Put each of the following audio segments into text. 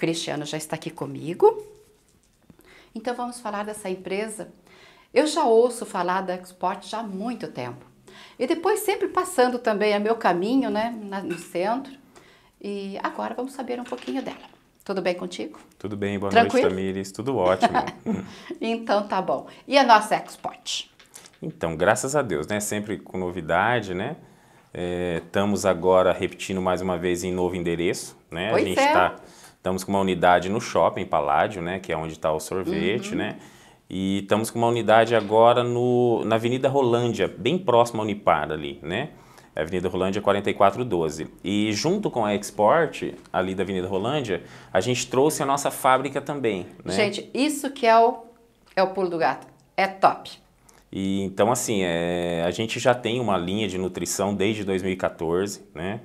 Cristiano já está aqui comigo. Então vamos falar dessa empresa. Eu já ouço falar da Export já há muito tempo. E depois sempre passando também a meu caminho, né, no centro. E agora vamos saber um pouquinho dela. Tudo bem contigo? Tudo bem, boa Tranquilo? noite, Tamires. Tudo ótimo. então tá bom. E a nossa Export? Então, graças a Deus, né? Sempre com novidade, né? É, estamos agora repetindo mais uma vez em novo endereço, né? Pois a gente está é tá Estamos com uma unidade no shopping Paládio, né, que é onde está o sorvete, uhum. né? E estamos com uma unidade agora no, na Avenida Rolândia, bem próximo à Unipar ali, né? É Avenida Rolândia 4412. E junto com a Export, ali da Avenida Rolândia, a gente trouxe a nossa fábrica também. Né? Gente, isso que é o, é o pulo do gato. É top. E, então, assim, é, a gente já tem uma linha de nutrição desde 2014, né?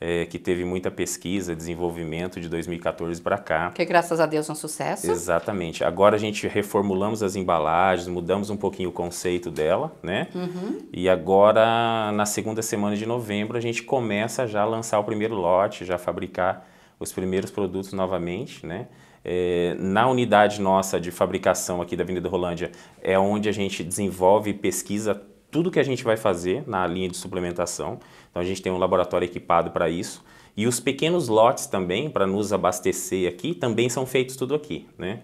é, que teve muita pesquisa, desenvolvimento de 2014 para cá. Que graças a Deus é um sucesso. Exatamente. Agora a gente reformulamos as embalagens, mudamos um pouquinho o conceito dela, né? Uhum. E agora, na segunda semana de novembro, a gente começa já a lançar o primeiro lote, já fabricar os primeiros produtos novamente, né? É, na unidade nossa de fabricação aqui da Avenida Rolândia é onde a gente desenvolve pesquisa tudo que a gente vai fazer na linha de suplementação. Então a gente tem um laboratório equipado para isso. E os pequenos lotes também, para nos abastecer aqui, também são feitos tudo aqui, né?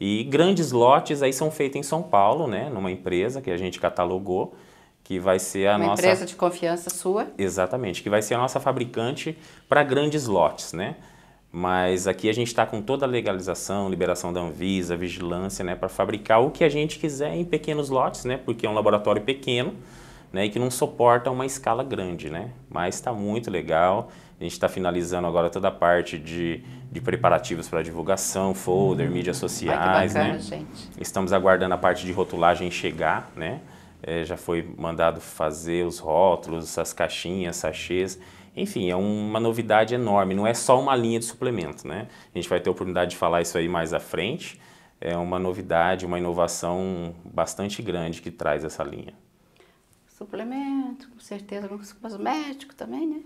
E grandes lotes aí são feitos em São Paulo, né? Numa empresa que a gente catalogou, que vai ser a Uma nossa... empresa de confiança sua? Exatamente, que vai ser a nossa fabricante para grandes lotes, né? Mas aqui a gente está com toda a legalização, liberação da Anvisa, vigilância, né, para fabricar o que a gente quiser em pequenos lotes, né, porque é um laboratório pequeno, né, e que não suporta uma escala grande, né. Mas está muito legal. A gente está finalizando agora toda a parte de, de preparativos para divulgação, folder, hum, mídias sociais, bacana, né. Gente. Estamos aguardando a parte de rotulagem chegar, né. É, já foi mandado fazer os rótulos, as caixinhas, sachês. Enfim, é uma novidade enorme, não é só uma linha de suplemento, né? A gente vai ter a oportunidade de falar isso aí mais à frente. É uma novidade, uma inovação bastante grande que traz essa linha. Suplemento, com certeza, cosmético também, né?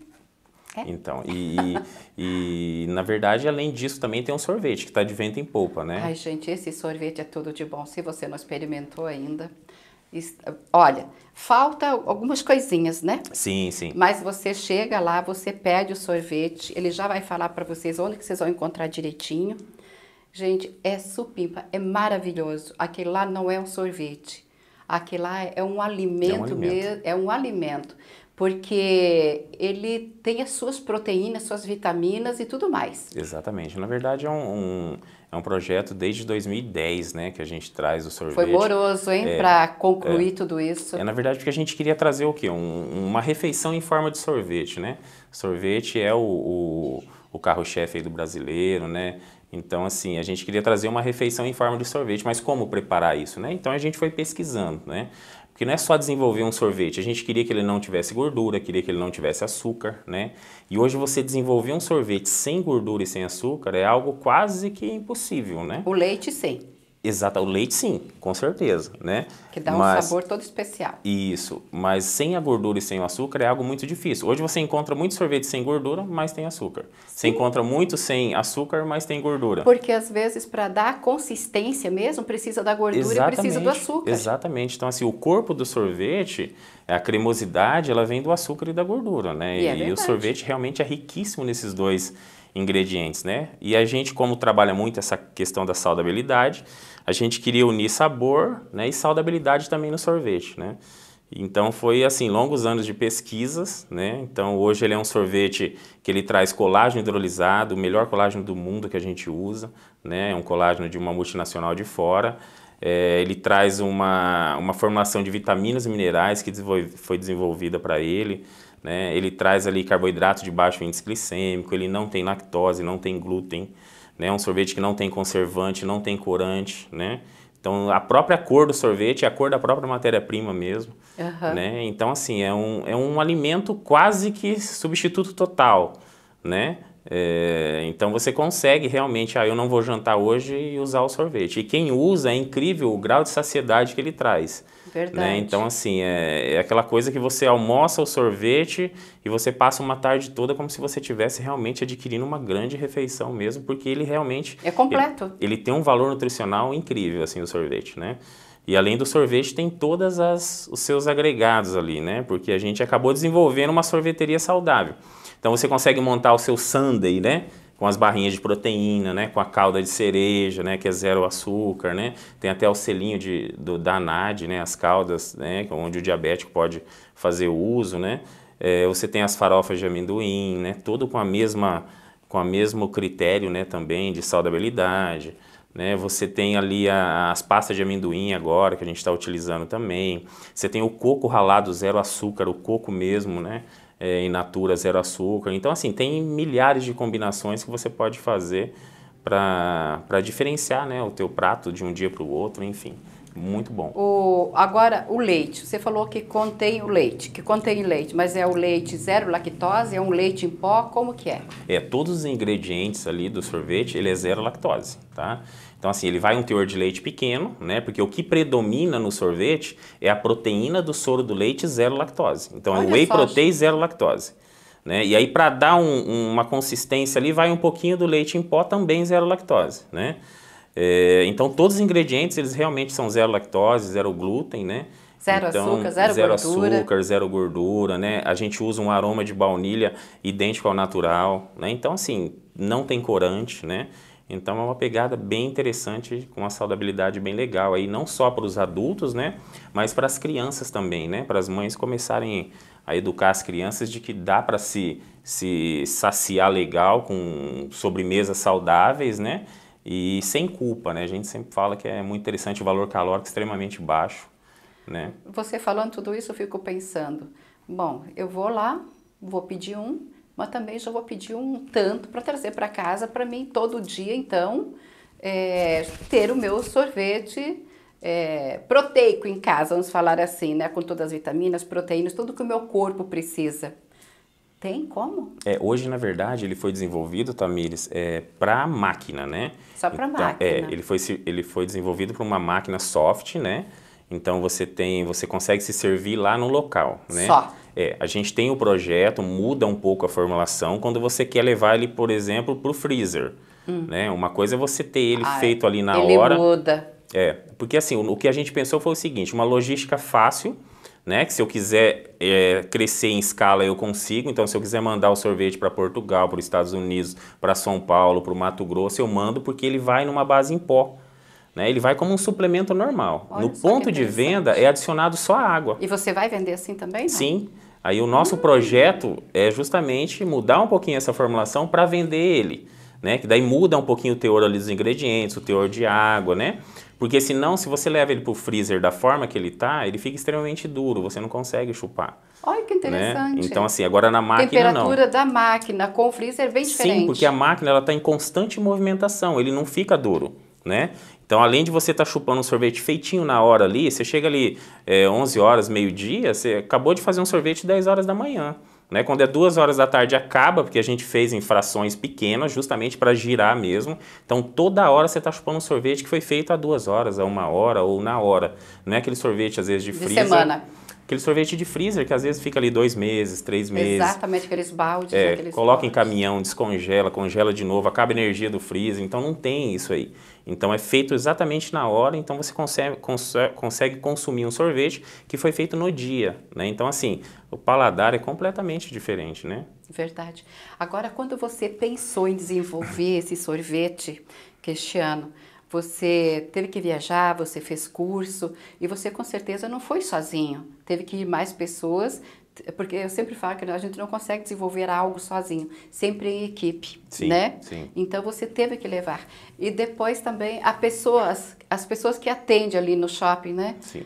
É. Então, e, e, na verdade, além disso, também tem um sorvete que está de vento em polpa, né? Ai, gente, esse sorvete é tudo de bom. Se você não experimentou ainda, Olha, falta algumas coisinhas, né? Sim, sim. Mas você chega lá, você pede o sorvete, ele já vai falar para vocês onde que vocês vão encontrar direitinho. Gente, é supimpa, é maravilhoso. Aquele lá não é um sorvete. Aquele lá é um alimento, é um alimento. mesmo, é um alimento porque ele tem as suas proteínas, suas vitaminas e tudo mais. Exatamente. Na verdade, é um, um é um projeto desde 2010, né, que a gente traz o sorvete. Foi moroso, hein, é, para concluir é, tudo isso. É, na verdade, porque a gente queria trazer o quê? Um, uma refeição em forma de sorvete, né? Sorvete é o, o, o carro-chefe do brasileiro, né? Então, assim, a gente queria trazer uma refeição em forma de sorvete, mas como preparar isso, né? Então, a gente foi pesquisando, né? Porque não é só desenvolver um sorvete, a gente queria que ele não tivesse gordura, queria que ele não tivesse açúcar, né? E hoje você desenvolver um sorvete sem gordura e sem açúcar é algo quase que impossível, né? O leite sem. Exato, o leite sim, com certeza, né? Que dá mas, um sabor todo especial. Isso, mas sem a gordura e sem o açúcar é algo muito difícil. Hoje você encontra muito sorvete sem gordura, mas tem açúcar. Sim. Você encontra muito sem açúcar, mas tem gordura. Porque às vezes para dar consistência mesmo, precisa da gordura exatamente, e precisa do açúcar. Exatamente, então assim, o corpo do sorvete, a cremosidade, ela vem do açúcar e da gordura, né? E, e, é e o sorvete realmente é riquíssimo nesses dois ingredientes, né? E a gente, como trabalha muito essa questão da saudabilidade, a gente queria unir sabor né, e saudabilidade também no sorvete, né? Então foi assim, longos anos de pesquisas, né? Então hoje ele é um sorvete que ele traz colágeno hidrolisado, o melhor colágeno do mundo que a gente usa, né? É um colágeno de uma multinacional de fora. É, ele traz uma, uma formulação de vitaminas e minerais que foi desenvolvida para ele. Né? Ele traz ali carboidrato de baixo índice glicêmico, ele não tem lactose, não tem glúten, né? É um sorvete que não tem conservante, não tem corante, né? Então, a própria cor do sorvete é a cor da própria matéria-prima mesmo, uhum. né? Então, assim, é um, é um alimento quase que substituto total, né? É, então, você consegue realmente, ah, eu não vou jantar hoje e usar o sorvete. E quem usa, é incrível o grau de saciedade que ele traz. Verdade. Né? Então, assim, é, é aquela coisa que você almoça o sorvete e você passa uma tarde toda como se você tivesse realmente adquirindo uma grande refeição mesmo, porque ele realmente... É completo. Ele, ele tem um valor nutricional incrível, assim, o sorvete, né? E além do sorvete, tem todas as os seus agregados ali, né? Porque a gente acabou desenvolvendo uma sorveteria saudável. Então você consegue montar o seu sundae, né? com as barrinhas de proteína, né, com a calda de cereja, né, que é zero açúcar, né, tem até o selinho de, do, da NAD, né, as caldas, né, é onde o diabético pode fazer uso, né, é, você tem as farofas de amendoim, né, tudo com a mesma, com o mesmo critério, né, também de saudabilidade, né, você tem ali a, as pastas de amendoim agora, que a gente está utilizando também, você tem o coco ralado zero açúcar, o coco mesmo, né, é, in natura, zero açúcar. Então, assim, tem milhares de combinações que você pode fazer para diferenciar né, o teu prato de um dia para o outro, enfim. Muito bom. O, agora, o leite. Você falou que contém o leite, que contém leite, mas é o leite zero lactose? É um leite em pó? Como que é? É, todos os ingredientes ali do sorvete, ele é zero lactose, tá? Então, assim, ele vai um teor de leite pequeno, né? Porque o que predomina no sorvete é a proteína do soro do leite zero lactose. Então, é Olha é whey protein zero lactose. Né? E aí, para dar um, uma consistência ali, vai um pouquinho do leite em pó também zero lactose, né? É, então, todos os ingredientes, eles realmente são zero lactose, zero glúten, né? Zero então, açúcar, zero, zero gordura. açúcar, zero gordura, né? A gente usa um aroma de baunilha idêntico ao natural, né? Então, assim, não tem corante, né? Então é uma pegada bem interessante, com uma saudabilidade bem legal aí, não só para os adultos, né, mas para as crianças também, né, para as mães começarem a educar as crianças de que dá para se, se saciar legal com sobremesas saudáveis, né, e sem culpa, né, a gente sempre fala que é muito interessante o valor calórico extremamente baixo, né. Você falando tudo isso, eu fico pensando, bom, eu vou lá, vou pedir um, mas também já vou pedir um tanto para trazer para casa para mim todo dia, então, é, ter o meu sorvete é, proteico em casa, vamos falar assim, né? Com todas as vitaminas, proteínas, tudo que o meu corpo precisa. Tem como? É, hoje, na verdade, ele foi desenvolvido, Tamires, é, para máquina, né? Só para então, é, máquina. É, ele foi, ele foi desenvolvido para uma máquina soft, né? Então você tem, você consegue se servir lá no local, né? Só. É, a gente tem o projeto, muda um pouco a formulação quando você quer levar ele, por exemplo, para o freezer. Hum. Né? Uma coisa é você ter ele ah, é. feito ali na ele hora. Ele muda. É, porque assim, o, o, que a gente pensou foi o seguinte, uma logística fácil, né? Que se eu quiser é, crescer em escala, eu consigo. Então, se eu quiser mandar o sorvete para Portugal, para os Estados Unidos, para São Paulo, para o Mato Grosso, eu mando porque ele vai numa base em pó. Né? Ele vai como um suplemento normal. Olha no ponto de venda é adicionado só a água. E você vai vender assim também? Não? Sim. Aí o nosso projeto é justamente mudar um pouquinho essa formulação para vender ele, né? Que daí muda um pouquinho o teor ali dos ingredientes, o teor de água, né? Porque senão, se você leva ele para o freezer da forma que ele tá, ele fica extremamente duro, você não consegue chupar. Olha que né? interessante. Né? Então, assim, agora na máquina Temperatura não. da máquina com o freezer vem diferente. Sim, porque a máquina ela está em constante movimentação, ele não fica duro né? Então, além de você estar tá chupando um sorvete feitinho na hora ali, você chega ali é, eh, 11 horas, meio-dia, você acabou de fazer um sorvete 10 horas da manhã. Né? Quando é duas horas da tarde acaba, porque a gente fez em frações pequenas, justamente para girar mesmo. Então toda hora você está chupando um sorvete que foi feito a duas horas, a uma hora ou na hora. Não é aquele sorvete às vezes de, de freezer. semana. Aquele sorvete de freezer que às vezes fica ali dois meses, três meses. Exatamente, aqueles baldes. É, aqueles coloca baldes. em caminhão, descongela, congela de novo, acaba a energia do freezer. Então não tem isso aí. Então é feito exatamente na hora, então você consegue, cons consegue consumir um sorvete que foi feito no dia. Né? Então, assim, o paladar é completamente diferente, né? Verdade. Agora, quando você pensou em desenvolver esse sorvete que este ano, você teve que viajar, você fez curso e você com certeza não foi sozinho. Teve que ir mais pessoas, porque eu sempre falo que a gente não consegue desenvolver algo sozinho, sempre em equipe, sim, né? Sim. Então você teve que levar. E depois também as pessoas, as pessoas que atendem ali no shopping, né? Sim.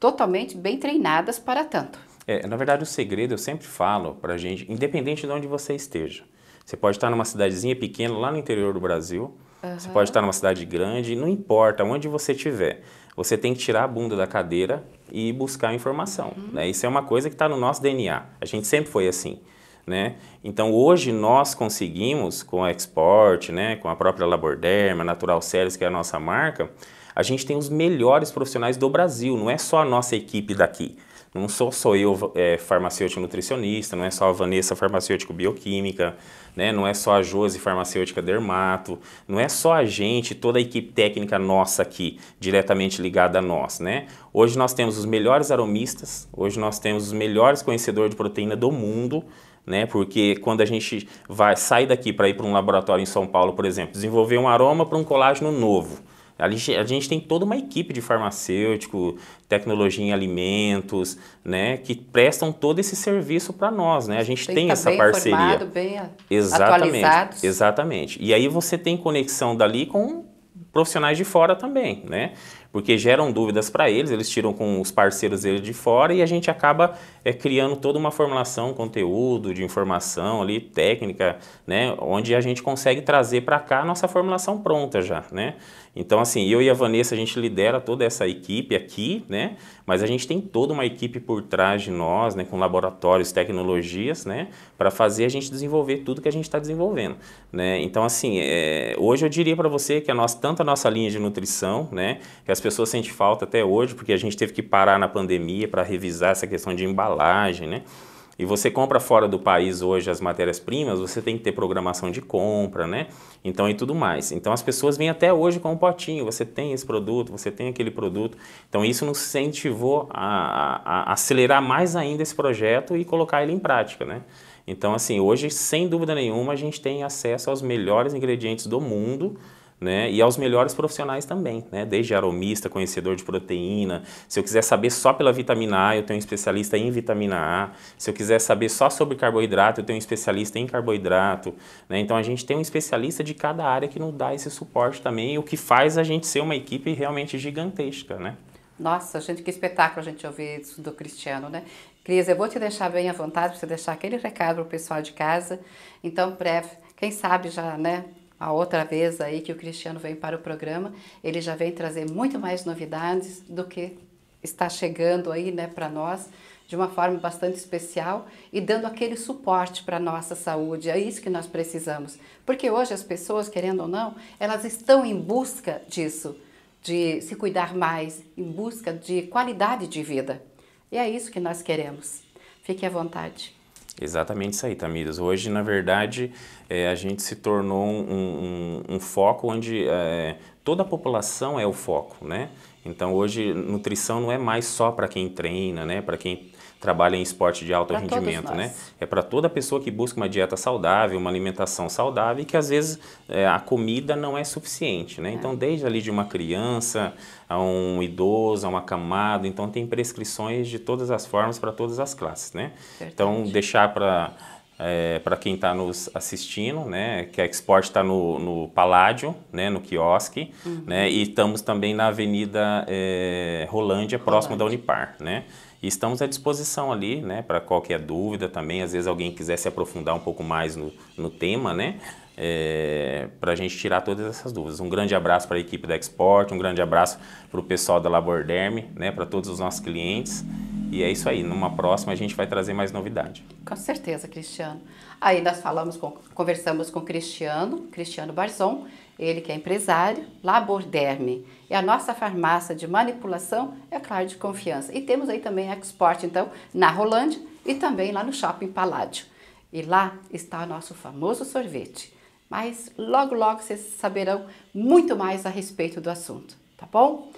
Totalmente bem treinadas para tanto. É, na verdade o segredo eu sempre falo para a gente, independente de onde você esteja. Você pode estar numa cidadezinha pequena lá no interior do Brasil, Uhum. Você pode estar numa cidade grande, não importa onde você estiver. Você tem que tirar a bunda da cadeira e buscar informação. Uhum. Né? Isso é uma coisa que está no nosso DNA. A gente sempre foi assim. Né? Então hoje nós conseguimos, com a Export, né, com a própria Laborderma, Natural Series, que é a nossa marca, a gente tem os melhores profissionais do Brasil, não é só a nossa equipe daqui. Não sou só eu é, farmacêutico nutricionista, não é só a Vanessa farmacêutico bioquímica, né? não é só a Josi farmacêutica dermato, não é só a gente, toda a equipe técnica nossa aqui, diretamente ligada a nós. Né? Hoje nós temos os melhores aromistas, hoje nós temos os melhores conhecedores de proteína do mundo, né? Porque quando a gente vai sai daqui para ir para um laboratório em São Paulo, por exemplo, desenvolver um aroma para um colágeno novo. A gente, a gente tem toda uma equipe de farmacêutico, tecnologia em alimentos, né, que prestam todo esse serviço para nós, né? A gente tem, tem tá essa bem parceria. Formado, bem exatamente, atualizados. exatamente. E aí você tem conexão dali com profissionais de fora também, né? porque geram dúvidas para eles, eles tiram com os parceiros dele de fora e a gente acaba é, criando toda uma formulação, conteúdo de informação ali, técnica, né, onde a gente consegue trazer para cá a nossa formulação pronta já, né. Então, assim, eu e a Vanessa, a gente lidera toda essa equipe aqui, né, mas a gente tem toda uma equipe por trás de nós, né, com laboratórios, tecnologias, né, para fazer a gente desenvolver tudo que a gente está desenvolvendo, né. Então, assim, é, hoje eu diria para você que a nossa, tanto a nossa linha de nutrição, né, que as pessoas sentem falta até hoje, porque a gente teve que parar na pandemia para revisar essa questão de embalagem, né? E você compra fora do país hoje as matérias-primas, você tem que ter programação de compra, né? Então e tudo mais. Então as pessoas vêm até hoje com um potinho, você tem esse produto, você tem aquele produto. Então isso nos incentivou a, a, a acelerar mais ainda esse projeto e colocar ele em prática, né? Então assim, hoje sem dúvida nenhuma a gente tem acesso aos melhores ingredientes do mundo, né? E aos melhores profissionais também, né? Desde aromista, conhecedor de proteína. Se eu quiser saber só pela vitamina A, eu tenho um especialista em vitamina A. Se eu quiser saber só sobre carboidrato, eu tenho um especialista em carboidrato, né? Então a gente tem um especialista de cada área que nos dá esse suporte também, o que faz a gente ser uma equipe realmente gigantesca, né? Nossa, gente, que espetáculo a gente ouvir isso do Cristiano, né? Cris, eu vou te deixar bem à vontade para você deixar aquele recado para o pessoal de casa. Então, breve, quem sabe já, né, a outra vez aí que o Cristiano vem para o programa, ele já vem trazer muito mais novidades do que está chegando aí, né, para nós de uma forma bastante especial e dando aquele suporte para a nossa saúde. É isso que nós precisamos. Porque hoje as pessoas, querendo ou não, elas estão em busca disso, de se cuidar mais, em busca de qualidade de vida. E é isso que nós queremos. Fique à vontade. Exatamente isso aí, Tamires. Hoje, na verdade, é, a gente se tornou um, um, um foco onde é, toda a população é o foco, né? Então hoje nutrição não é mais só para quem treina, né? Para quem trabalha em esporte de alto pra rendimento, né? É para toda pessoa que busca uma dieta saudável, uma alimentação saudável e que às vezes é, a comida não é suficiente, né? Então, é. Então desde ali de uma criança a um idoso, a uma camada, então tem prescrições de todas as formas para todas as classes, né? Então deixar para é, para quem está nos assistindo, né, que a Export está no, no Paládio, né, no quiosque, uhum. né, e estamos também na Avenida é, Rolândia, próximo Rolândia. da Unipar, né. E estamos à disposição ali, né, para qualquer dúvida também, às vezes alguém quiser se aprofundar um pouco mais no, no tema, né, é, para a gente tirar todas essas dúvidas. Um grande abraço para a equipe da Export, um grande abraço para o pessoal da Laborderme, né, para todos os nossos clientes. E é isso aí, numa próxima a gente vai trazer mais novidade. Com certeza, Cristiano. Aí nós falamos, com, conversamos com o Cristiano, Cristiano Barzon, ele que é empresário, Laborderme. E a nossa farmácia de manipulação é claro de confiança. E temos aí também a Export, então, na Rolândia e também lá no Shopping Paládio. E lá está o nosso famoso sorvete. Mas logo, logo vocês saberão muito mais a respeito do assunto, tá bom?